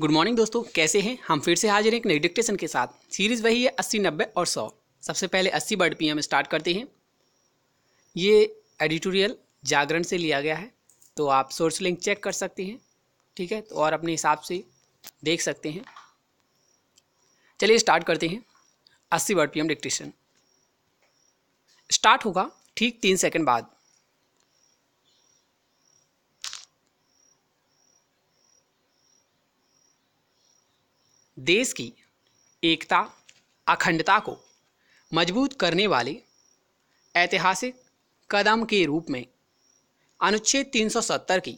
good morning दोस्तों कैसे हैं हम फिर से हाजिर हैं एक नई डिक्टेशन के साथ सीरीज़ वही है अस्सी नब्बे और सौ सबसे पहले अस्सी बर्ड पी एम स्टार्ट करते हैं ये एडिटोरियल जागरण से लिया गया है तो आप सोर्स लिंक चेक कर सकते हैं ठीक है तो और अपने हिसाब से देख सकते हैं चलिए स्टार्ट करते हैं अस्सी word P M dictation start होगा ठीक तीन सेकेंड बाद देश की एकता अखंडता को मजबूत करने वाले ऐतिहासिक कदम के रूप में अनुच्छेद 370 की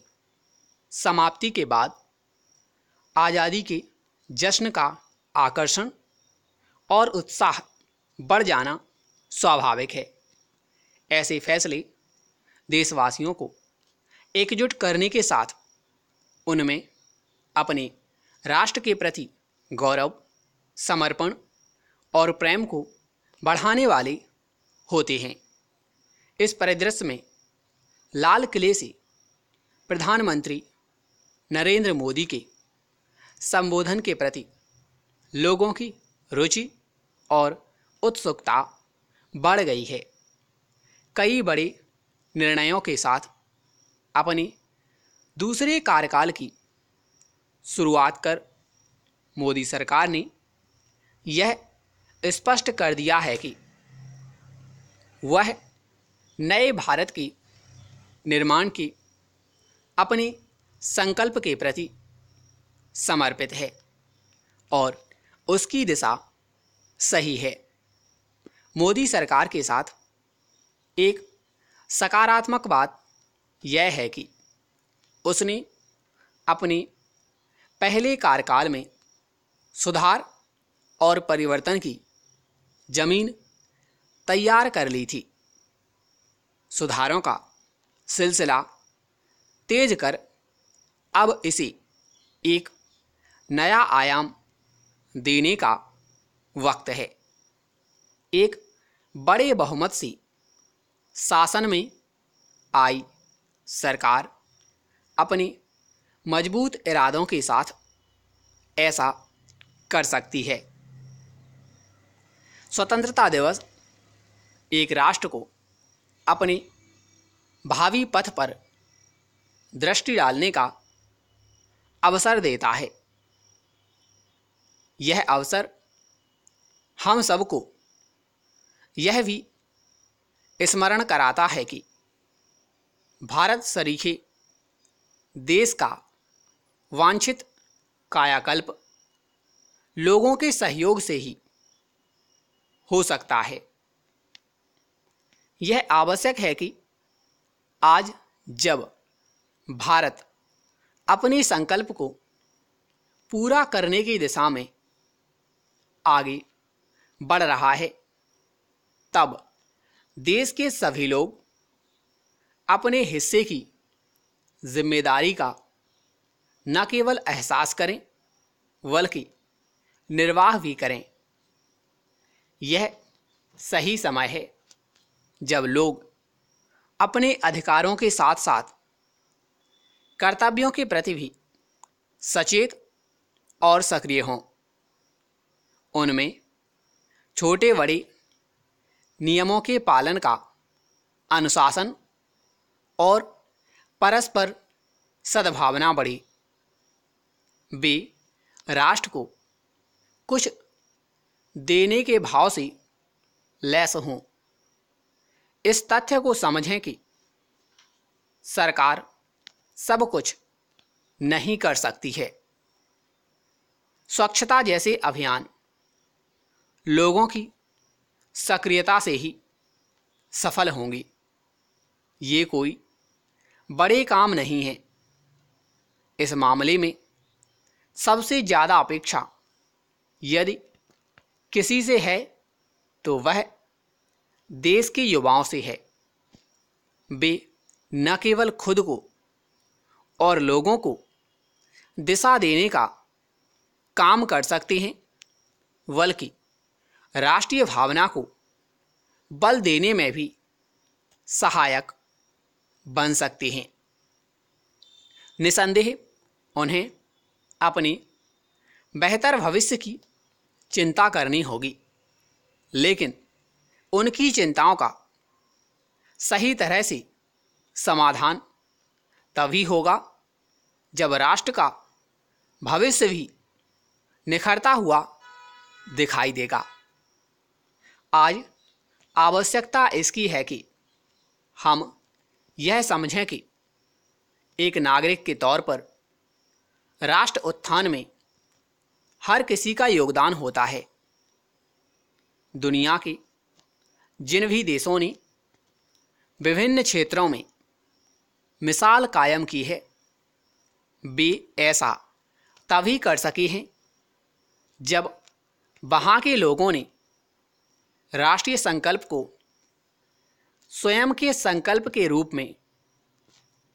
समाप्ति के बाद आज़ादी के जश्न का आकर्षण और उत्साह बढ़ जाना स्वाभाविक है ऐसे फैसले देशवासियों को एकजुट करने के साथ उनमें अपने राष्ट्र के प्रति गौरव समर्पण और प्रेम को बढ़ाने वाले होते हैं इस परिदृश्य में लाल किले से प्रधानमंत्री नरेंद्र मोदी के संबोधन के प्रति लोगों की रुचि और उत्सुकता बढ़ गई है कई बड़े निर्णयों के साथ अपने दूसरे कार्यकाल की शुरुआत कर मोदी सरकार ने यह स्पष्ट कर दिया है कि वह नए भारत के निर्माण के अपने संकल्प के प्रति समर्पित है और उसकी दिशा सही है मोदी सरकार के साथ एक सकारात्मक बात यह है कि उसने अपने पहले कार्यकाल में सुधार और परिवर्तन की जमीन तैयार कर ली थी सुधारों का सिलसिला तेज कर अब इसे एक नया आयाम देने का वक्त है एक बड़े बहुमत से शासन में आई सरकार अपने मजबूत इरादों के साथ ऐसा कर सकती है स्वतंत्रता दिवस एक राष्ट्र को अपने भावी पथ पर दृष्टि डालने का अवसर देता है यह अवसर हम सबको यह भी स्मरण कराता है कि भारत सरीखे देश का वांछित कायाकल्प लोगों के सहयोग से ही हो सकता है यह आवश्यक है कि आज जब भारत अपने संकल्प को पूरा करने की दिशा में आगे बढ़ रहा है तब देश के सभी लोग अपने हिस्से की जिम्मेदारी का न केवल एहसास करें बल्कि निर्वाह भी करें यह सही समय है जब लोग अपने अधिकारों के साथ साथ कर्तव्यों के प्रति भी सचेत और सक्रिय हों उनमें छोटे बड़े नियमों के पालन का अनुशासन और परस्पर सद्भावना बढ़ी वे राष्ट्र को कुछ देने के भाव से लैस हों इस तथ्य को समझें कि सरकार सब कुछ नहीं कर सकती है स्वच्छता जैसे अभियान लोगों की सक्रियता से ही सफल होंगे ये कोई बड़े काम नहीं है इस मामले में सबसे ज़्यादा अपेक्षा यदि किसी से है तो वह देश के युवाओं से है वे न केवल खुद को और लोगों को दिशा देने का काम कर सकते हैं बल्कि राष्ट्रीय भावना को बल देने में भी सहायक बन सकते हैं निसंदेह उन्हें अपने बेहतर भविष्य की चिंता करनी होगी लेकिन उनकी चिंताओं का सही तरह से समाधान तभी होगा जब राष्ट्र का भविष्य भी निखरता हुआ दिखाई देगा आज आवश्यकता इसकी है कि हम यह समझें कि एक नागरिक के तौर पर राष्ट्र उत्थान में हर किसी का योगदान होता है दुनिया के जिन भी देशों ने विभिन्न क्षेत्रों में मिसाल कायम की है वे ऐसा तभी कर सके हैं जब वहाँ के लोगों ने राष्ट्रीय संकल्प को स्वयं के संकल्प के रूप में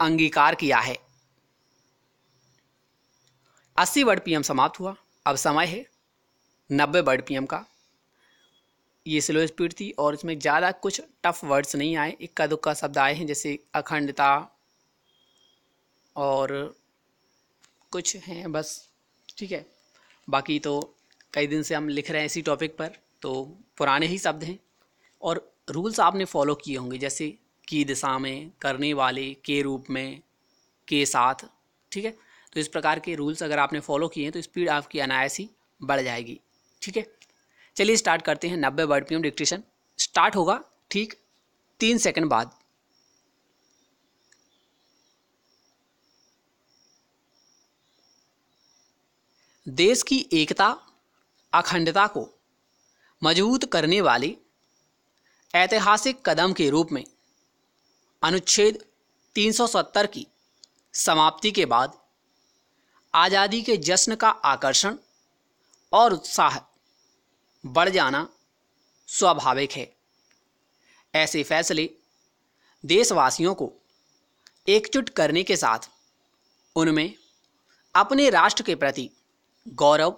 अंगीकार किया है अस्सी वर्ड पीएम समाप्त हुआ अब समय है नब्बे वर्ड पी का ये स्लो स्पीड थी और इसमें ज़्यादा कुछ टफ वर्ड्स नहीं आए इक्का दुक्का शब्द आए हैं जैसे अखंडता और कुछ हैं बस ठीक है बाकी तो कई दिन से हम लिख रहे हैं इसी टॉपिक पर तो पुराने ही शब्द हैं और रूल्स आपने फॉलो किए होंगे जैसे की दिशा में करने वाले के रूप में के साथ ठीक है तो इस प्रकार के रूल्स अगर आपने फॉलो किए हैं तो स्पीड आपकी अनायास ही बढ़ जाएगी ठीक है चलिए स्टार्ट करते हैं नब्बे वर्ड पी डिक्टेशन स्टार्ट होगा ठीक तीन सेकंड बाद देश की एकता अखंडता को मजबूत करने वाले ऐतिहासिक कदम के रूप में अनुच्छेद 370 की समाप्ति के बाद आज़ादी के जश्न का आकर्षण और उत्साह बढ़ जाना स्वाभाविक है ऐसे फैसले देशवासियों को एकजुट करने के साथ उनमें अपने राष्ट्र के प्रति गौरव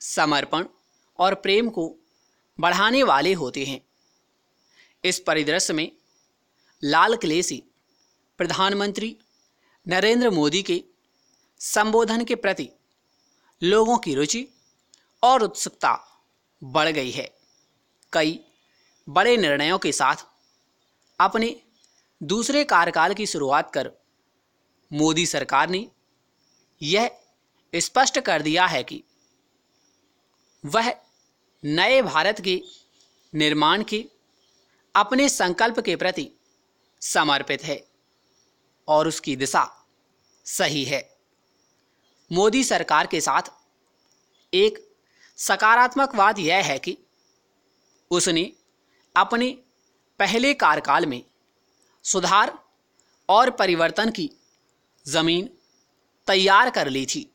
समर्पण और प्रेम को बढ़ाने वाले होते हैं इस परिदृश्य में लाल किले से प्रधानमंत्री नरेंद्र मोदी के संबोधन के प्रति लोगों की रुचि और उत्सुकता बढ़ गई है कई बड़े निर्णयों के साथ अपने दूसरे कार्यकाल की शुरुआत कर मोदी सरकार ने यह स्पष्ट कर दिया है कि वह नए भारत के निर्माण के अपने संकल्प के प्रति समर्पित है और उसकी दिशा सही है मोदी सरकार के साथ एक सकारात्मक बात यह है कि उसने अपने पहले कार्यकाल में सुधार और परिवर्तन की ज़मीन तैयार कर ली थी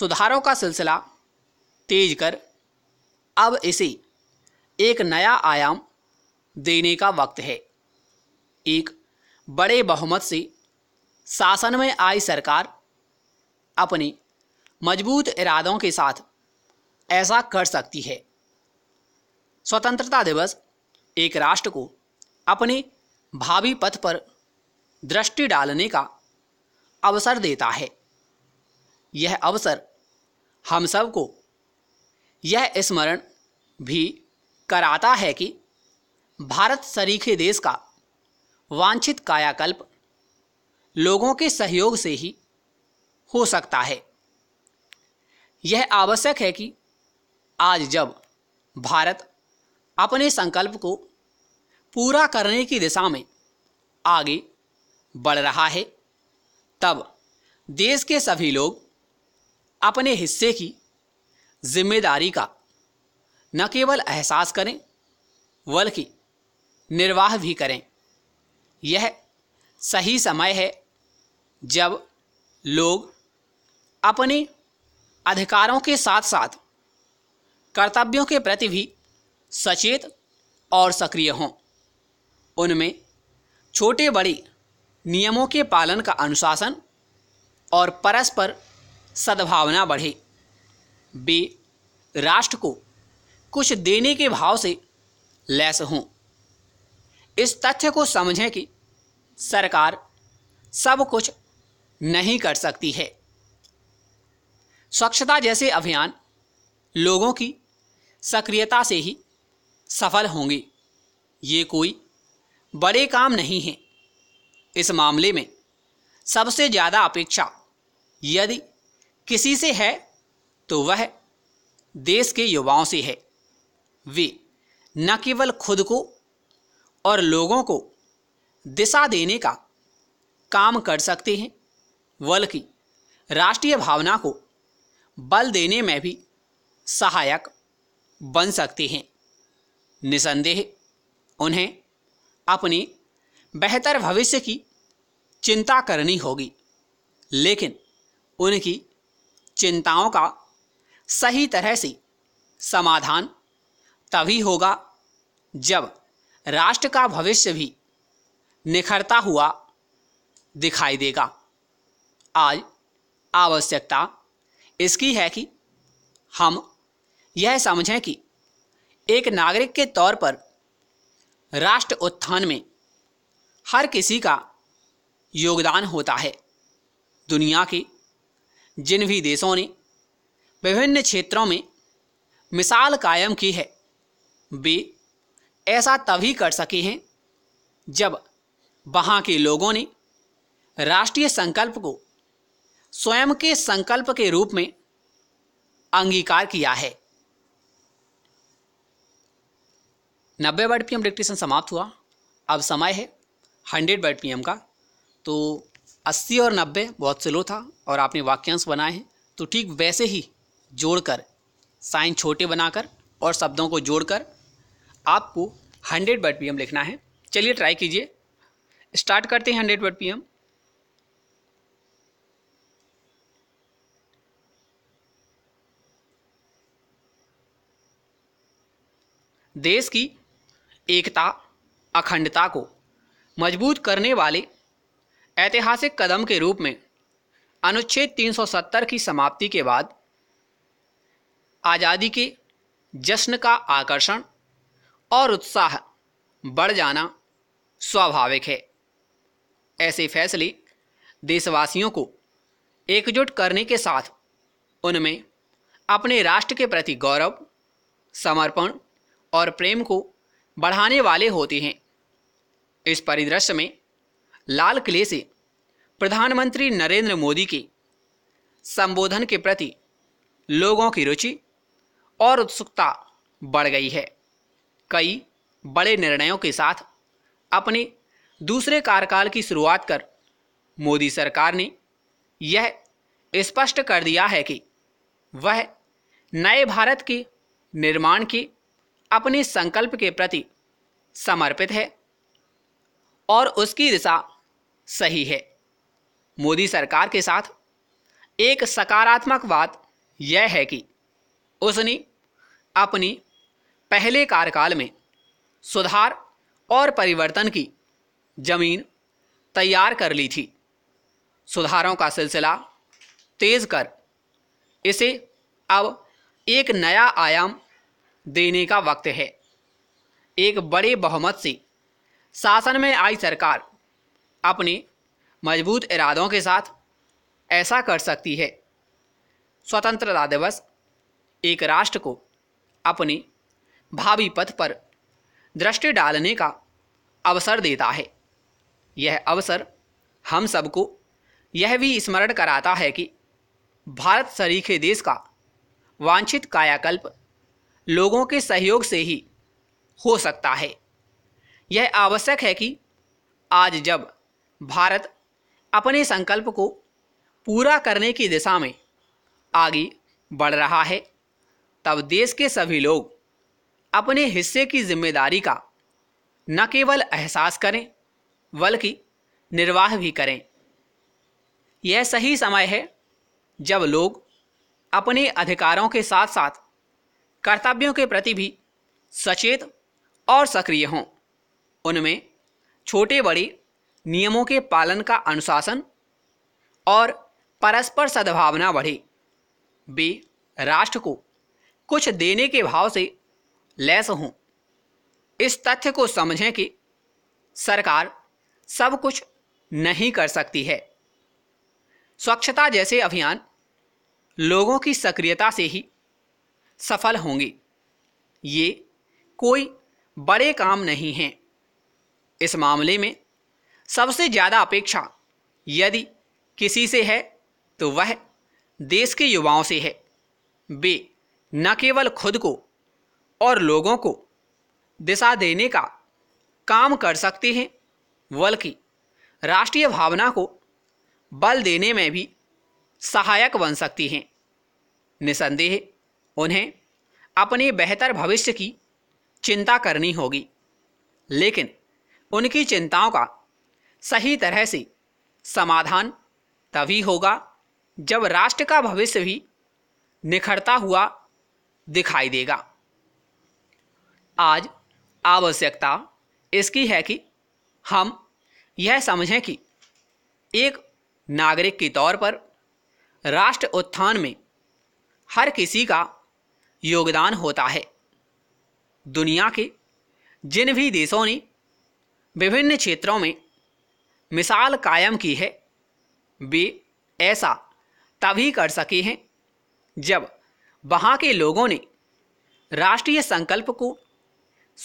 सुधारों का सिलसिला तेज कर अब इसे एक नया आयाम देने का वक्त है एक बड़े बहुमत से शासन में आई सरकार अपने मजबूत इरादों के साथ ऐसा कर सकती है स्वतंत्रता दिवस एक राष्ट्र को अपने भावी पथ पर दृष्टि डालने का अवसर देता है यह अवसर हम सबको यह स्मरण भी कराता है कि भारत सरीखे देश का वांछित कायाकल्प लोगों के सहयोग से ही हो सकता है यह आवश्यक है कि आज जब भारत अपने संकल्प को पूरा करने की दिशा में आगे बढ़ रहा है तब देश के सभी लोग अपने हिस्से की जिम्मेदारी का न केवल एहसास करें बल्कि निर्वाह भी करें यह सही समय है जब लोग अपने अधिकारों के साथ साथ कर्तव्यों के प्रति भी सचेत और सक्रिय हों उनमें छोटे बड़े नियमों के पालन का अनुशासन और परस्पर सद्भावना बढ़े वे राष्ट्र को कुछ देने के भाव से लैस हों इस तथ्य को समझें कि सरकार सब कुछ नहीं कर सकती है स्वच्छता जैसे अभियान लोगों की सक्रियता से ही सफल होंगे ये कोई बड़े काम नहीं हैं इस मामले में सबसे ज़्यादा अपेक्षा यदि किसी से है तो वह देश के युवाओं से है वे न केवल खुद को और लोगों को दिशा देने का काम कर सकते हैं बल्कि राष्ट्रीय भावना को बल देने में भी सहायक बन सकते हैं निसंदेह उन्हें अपने बेहतर भविष्य की चिंता करनी होगी लेकिन उनकी चिंताओं का सही तरह से समाधान तभी होगा जब राष्ट्र का भविष्य भी निखरता हुआ दिखाई देगा आज आवश्यकता इसकी है कि हम यह समझें कि एक नागरिक के तौर पर राष्ट्र उत्थान में हर किसी का योगदान होता है दुनिया के जिन भी देशों ने विभिन्न क्षेत्रों में मिसाल कायम की है वे ऐसा तभी कर सके हैं जब वहाँ के लोगों ने राष्ट्रीय संकल्प को स्वयं के संकल्प के रूप में अंगीकार किया है नब्बे वर्ड पीएम डिक्टेशन समाप्त हुआ अब समय है हंड्रेड वर्ड पीएम का तो अस्सी और नब्बे बहुत स्लो था और आपने वाक्यांश बनाए हैं तो ठीक वैसे ही जोड़कर साइन छोटे बनाकर और शब्दों को जोड़कर आपको हंड्रेड वर्ड पीएम लिखना है चलिए ट्राई कीजिए स्टार्ट करते हैं हंड्रेड वर्ड पीएम देश की एकता अखंडता को मजबूत करने वाले ऐतिहासिक कदम के रूप में अनुच्छेद 370 की समाप्ति के बाद आज़ादी के जश्न का आकर्षण और उत्साह बढ़ जाना स्वाभाविक है ऐसे फैसले देशवासियों को एकजुट करने के साथ उनमें अपने राष्ट्र के प्रति गौरव समर्पण और प्रेम को बढ़ाने वाले होते हैं इस परिदृश्य में लाल किले से प्रधानमंत्री नरेंद्र मोदी के संबोधन के प्रति लोगों की रुचि और उत्सुकता बढ़ गई है कई बड़े निर्णयों के साथ अपने दूसरे कार्यकाल की शुरुआत कर मोदी सरकार ने यह स्पष्ट कर दिया है कि वह नए भारत के निर्माण के अपने संकल्प के प्रति समर्पित है और उसकी दिशा सही है मोदी सरकार के साथ एक सकारात्मक बात यह है कि उसने अपनी पहले कार्यकाल में सुधार और परिवर्तन की जमीन तैयार कर ली थी सुधारों का सिलसिला तेज कर इसे अब एक नया आयाम देने का वक्त है एक बड़े बहुमत से शासन में आई सरकार अपने मजबूत इरादों के साथ ऐसा कर सकती है स्वतंत्रता दिवस एक राष्ट्र को अपने भावी पथ पर दृष्टि डालने का अवसर देता है यह अवसर हम सबको यह भी स्मरण कराता है कि भारत सरीखे देश का वांछित कायाकल्प लोगों के सहयोग से ही हो सकता है यह आवश्यक है कि आज जब भारत अपने संकल्प को पूरा करने की दिशा में आगे बढ़ रहा है तब देश के सभी लोग अपने हिस्से की जिम्मेदारी का न केवल एहसास करें बल्कि निर्वाह भी करें यह सही समय है जब लोग अपने अधिकारों के साथ साथ कर्तव्यों के प्रति भी सचेत और सक्रिय हों उनमें छोटे बड़े नियमों के पालन का अनुशासन और परस्पर सद्भावना बढ़े वे राष्ट्र को कुछ देने के भाव से लैस हों इस तथ्य को समझें कि सरकार सब कुछ नहीं कर सकती है स्वच्छता जैसे अभियान लोगों की सक्रियता से ही सफल होंगे ये कोई बड़े काम नहीं हैं इस मामले में सबसे ज़्यादा अपेक्षा यदि किसी से है तो वह देश के युवाओं से है वे न केवल खुद को और लोगों को दिशा देने का काम कर सकते हैं बल्कि राष्ट्रीय भावना को बल देने में भी सहायक बन सकती हैं निसंदेह उन्हें अपने बेहतर भविष्य की चिंता करनी होगी लेकिन उनकी चिंताओं का सही तरह से समाधान तभी होगा जब राष्ट्र का भविष्य भी निखरता हुआ दिखाई देगा आज आवश्यकता इसकी है कि हम यह समझें कि एक नागरिक के तौर पर राष्ट्र उत्थान में हर किसी का योगदान होता है दुनिया के जिन भी देशों ने विभिन्न क्षेत्रों में मिसाल कायम की है वे ऐसा तभी कर सके हैं जब वहाँ के लोगों ने राष्ट्रीय संकल्प को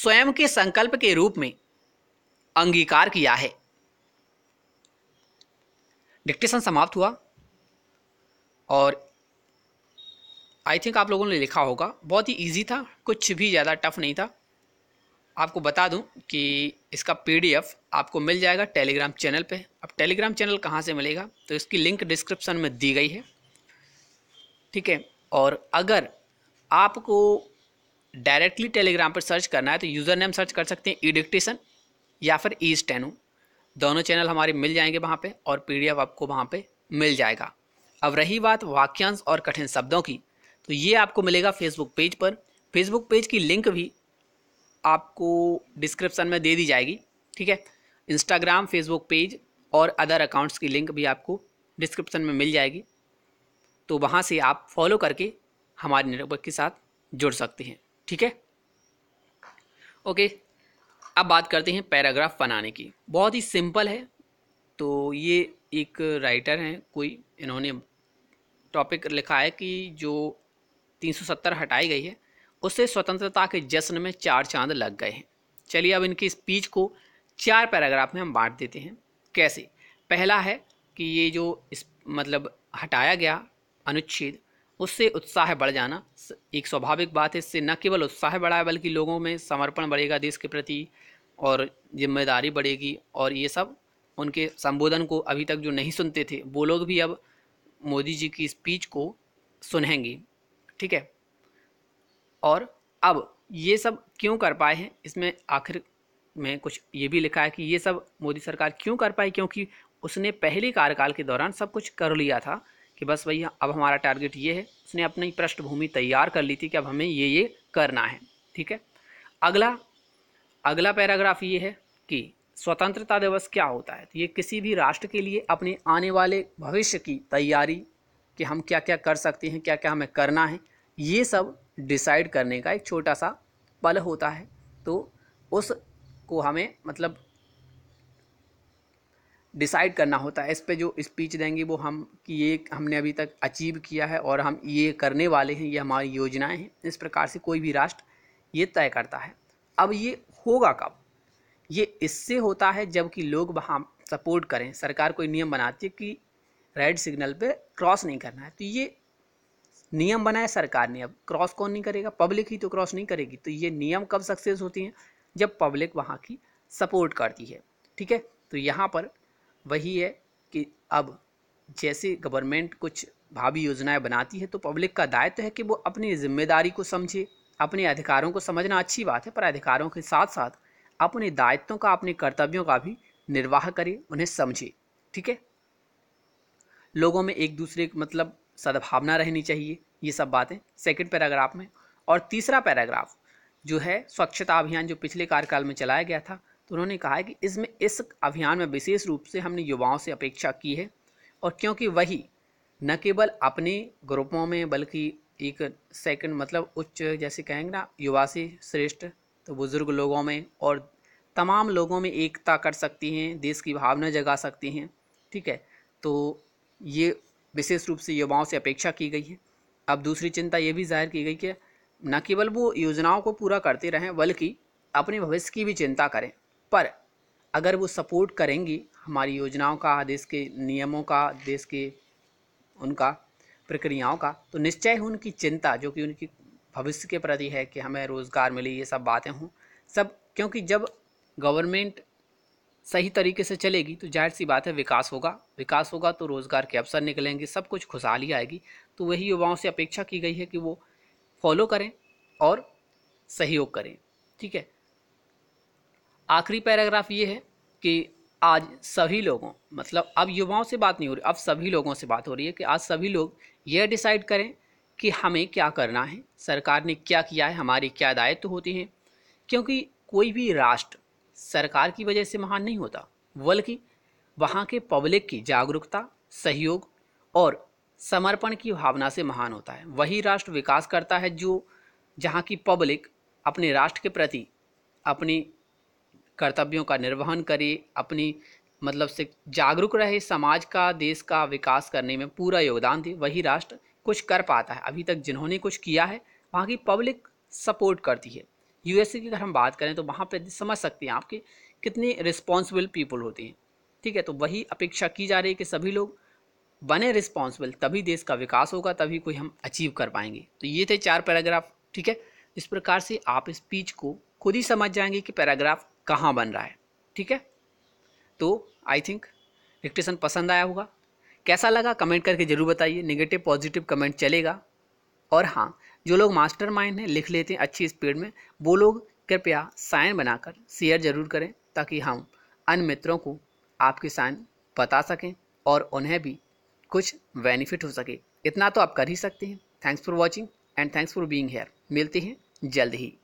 स्वयं के संकल्प के रूप में अंगीकार किया है डिक्टेशन समाप्त हुआ और आई थिंक आप लोगों ने लिखा होगा बहुत ही ईजी था कुछ भी ज़्यादा टफ नहीं था आपको बता दूं कि इसका पीडीएफ आपको मिल जाएगा टेलीग्राम चैनल पे अब टेलीग्राम चैनल कहाँ से मिलेगा तो इसकी लिंक डिस्क्रिप्शन में दी गई है ठीक है और अगर आपको डायरेक्टली टेलीग्राम पर सर्च करना है तो यूज़र नेम सर्च कर सकते हैं ई डिक्टेशन या फिर ई स्टेनो दोनों चैनल हमारे मिल जाएंगे वहाँ पे और पीडीएफ आपको वहाँ पे मिल जाएगा अब रही बात वाक्यांश और कठिन शब्दों की तो ये आपको मिलेगा फेसबुक पेज पर फेसबुक पेज की लिंक भी आपको डिस्क्रिप्शन में दे दी जाएगी ठीक है इंस्टाग्राम फेसबुक पेज और अदर अकाउंट्स की लिंक भी आपको डिस्क्रिप्शन में मिल जाएगी तो वहाँ से आप फॉलो करके हमारे नेटवर्क के साथ जुड़ सकते हैं ठीक है ओके अब बात करते हैं पैराग्राफ बनाने की बहुत ही सिंपल है तो ये एक राइटर हैं कोई इन्होंने टॉपिक लिखा है कि जो 370 हटाई गई है उससे स्वतंत्रता के जश्न में चार चांद लग गए हैं चलिए अब इनकी स्पीच को चार पैराग्राफ में हम बांट देते हैं कैसे पहला है कि ये जो इस मतलब हटाया गया अनुच्छेद उससे उत्साह बढ़ जाना एक स्वाभाविक बात है इससे न केवल उत्साह बढ़ा है बल्कि लोगों में समर्पण बढ़ेगा देश के प्रति और जिम्मेदारी बढ़ेगी और ये सब उनके संबोधन को अभी तक जो नहीं सुनते थे वो लोग भी अब मोदी जी की स्पीच को सुनेंगे ठीक है और अब ये सब क्यों कर पाए हैं इसमें आखिर में कुछ ये भी लिखा है कि ये सब मोदी सरकार क्यों कर पाई क्योंकि उसने पहले कार्यकाल के दौरान सब कुछ कर लिया था कि बस भैया अब हमारा टारगेट ये है उसने अपनी पृष्ठभूमि तैयार कर ली थी कि अब हमें ये ये करना है ठीक है अगला अगला पैराग्राफ ये है कि स्वतंत्रता दिवस क्या होता है तो ये किसी भी राष्ट्र के लिए अपने आने वाले भविष्य की तैयारी कि हम क्या क्या कर सकते हैं क्या क्या हमें करना है ये सब डिसाइड करने का एक छोटा सा पल होता है तो उस को हमें मतलब डिसाइड करना होता है इस पे जो स्पीच देंगे वो हम कि ये हमने अभी तक अचीव किया है और हम ये करने वाले हैं ये हमारी योजनाएं हैं इस प्रकार से कोई भी राष्ट्र ये तय करता है अब ये होगा कब ये इससे होता है जबकि लोग वहाँ सपोर्ट करें सरकार कोई नियम बनाती है कि रेड सिग्नल पे क्रॉस नहीं करना है तो ये नियम बनाया सरकार ने अब क्रॉस कौन नहीं करेगा पब्लिक ही तो क्रॉस नहीं करेगी तो ये नियम कब सक्सेस होती हैं जब पब्लिक वहाँ की सपोर्ट करती है ठीक है तो यहाँ पर वही है कि अब जैसे गवर्नमेंट कुछ भावी योजनाएं बनाती है तो पब्लिक का दायित्व है कि वो अपनी जिम्मेदारी को समझे अपने अधिकारों को समझना अच्छी बात है पर अधिकारों के साथ साथ अपने दायित्वों का अपने कर्तव्यों का भी निर्वाह करे उन्हें समझे ठीक है लोगों में एक दूसरे मतलब सद्भावना रहनी चाहिए ये सब बातें सेकेंड पैराग्राफ में और तीसरा पैराग्राफ जो है स्वच्छता अभियान जो पिछले कार्यकाल में चलाया गया था तो उन्होंने कहा है कि इसमें इस अभियान में विशेष रूप से हमने युवाओं से अपेक्षा की है और क्योंकि वही न केवल अपने ग्रुपों में बल्कि एक सेकंड मतलब उच्च जैसे कहेंगे ना युवा से श्रेष्ठ तो बुज़ुर्ग लोगों में और तमाम लोगों में एकता कर सकती हैं देश की भावना जगा सकती हैं ठीक है तो ये विशेष रूप से युवाओं से अपेक्षा की गई है अब दूसरी चिंता ये भी जाहिर की गई कि न केवल वो योजनाओं को पूरा करते रहें बल्कि अपने भविष्य की भी चिंता करें पर अगर वो सपोर्ट करेंगी हमारी योजनाओं का देश के नियमों का देश के उनका प्रक्रियाओं का तो निश्चय ही उनकी चिंता जो कि उनकी भविष्य के प्रति है कि हमें रोज़गार मिले ये सब बातें हों सब क्योंकि जब गवर्नमेंट सही तरीके से चलेगी तो जाहिर सी बात है विकास होगा विकास होगा तो रोज़गार के अवसर निकलेंगे सब कुछ खुशहाली आएगी तो वही युवाओं से अपेक्षा की गई है कि वो फॉलो करें और सहयोग करें ठीक है आखिरी पैराग्राफ ये है कि आज सभी लोगों मतलब अब युवाओं से बात नहीं हो रही अब सभी लोगों से बात हो रही है कि आज सभी लोग यह डिसाइड करें कि हमें क्या करना है सरकार ने क्या किया है हमारी क्या दायित्व होती हैं क्योंकि कोई भी राष्ट्र सरकार की वजह से महान नहीं होता बल्कि वहाँ के पब्लिक की जागरूकता सहयोग और समर्पण की भावना से महान होता है वही राष्ट्र विकास करता है जो जहाँ की पब्लिक अपने राष्ट्र के प्रति अपनी कर्तव्यों का निर्वहन करे अपनी मतलब से जागरूक रहे समाज का देश का विकास करने में पूरा योगदान दे वही राष्ट्र कुछ कर पाता है अभी तक जिन्होंने कुछ किया है वहाँ की पब्लिक सपोर्ट करती है यूएसए की अगर हम बात करें तो वहाँ पर समझ सकते हैं आपके कितनी रिस्पॉन्सिबल पीपल होती हैं ठीक है तो वही अपेक्षा की जा रही है कि सभी लोग बने रिस्पॉन्सिबल तभी देश का विकास होगा तभी कोई हम अचीव कर पाएंगे तो ये थे चार पैराग्राफ ठीक है इस प्रकार से आप इस स्पीच को खुद ही समझ जाएंगे कि पैराग्राफ कहाँ बन रहा है ठीक है तो आई थिंक डिक्टेशन पसंद आया होगा कैसा लगा कमेंट करके ज़रूर बताइए नेगेटिव पॉजिटिव कमेंट चलेगा और हाँ जो लोग मास्टर माइंड हैं लिख लेते हैं अच्छी स्पीड में वो लोग कृपया साइन बनाकर शेयर ज़रूर करें ताकि हम अन्य मित्रों को आपके साइन बता सकें और उन्हें भी कुछ बेनिफिट हो सके इतना तो आप कर ही सकते हैं thanks for watching and thanks for being here मिलते हैं जल्द ही